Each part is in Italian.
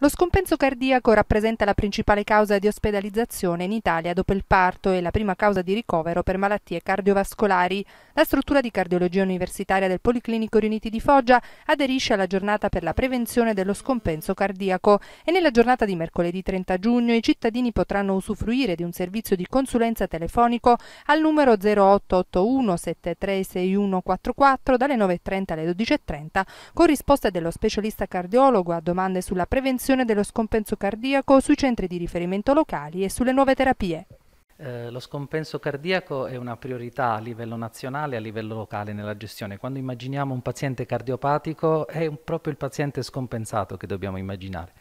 Lo scompenso cardiaco rappresenta la principale causa di ospedalizzazione in Italia dopo il parto e la prima causa di ricovero per malattie cardiovascolari. La struttura di cardiologia universitaria del Policlinico Riuniti di Foggia aderisce alla giornata per la prevenzione dello scompenso cardiaco e nella giornata di mercoledì 30 giugno i cittadini potranno usufruire di un servizio di consulenza telefonico al numero 0881 736144 dalle 9.30 alle 12.30 con risposte dello specialista cardiologo a domande sulla prevenzione valutazione dello scompenso cardiaco sui centri di riferimento locali e sulle nuove terapie. Eh, lo scompenso cardiaco è una priorità a livello nazionale e a livello locale nella gestione. Quando immaginiamo un paziente cardiopatico è proprio il paziente scompensato che dobbiamo immaginare.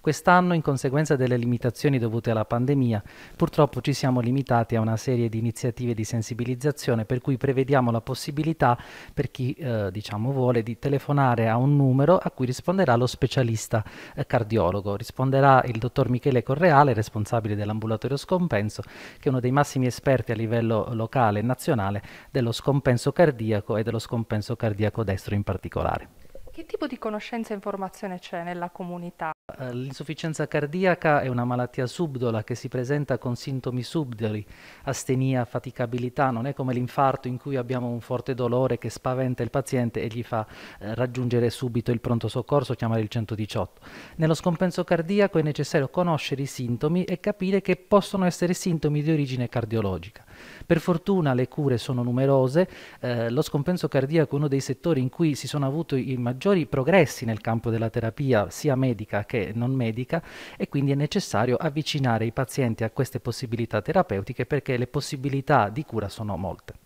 Quest'anno, in conseguenza delle limitazioni dovute alla pandemia, purtroppo ci siamo limitati a una serie di iniziative di sensibilizzazione per cui prevediamo la possibilità per chi eh, diciamo vuole di telefonare a un numero a cui risponderà lo specialista eh, cardiologo. Risponderà il dottor Michele Correale, responsabile dell'ambulatorio scompenso, che è uno dei massimi esperti a livello locale e nazionale dello scompenso cardiaco e dello scompenso cardiaco destro in particolare. Che tipo di conoscenza e informazione c'è nella comunità? Eh, l'insufficienza cardiaca è una malattia subdola che si presenta con sintomi subdoli, astenia, faticabilità, non è come l'infarto in cui abbiamo un forte dolore che spaventa il paziente e gli fa eh, raggiungere subito il pronto soccorso, chiamare il 118. Nello scompenso cardiaco è necessario conoscere i sintomi e capire che possono essere sintomi di origine cardiologica. Per fortuna le cure sono numerose, eh, lo scompenso cardiaco è uno dei settori in cui si sono avuti i maggiori progressi nel campo della terapia sia medica che non medica e quindi è necessario avvicinare i pazienti a queste possibilità terapeutiche perché le possibilità di cura sono molte.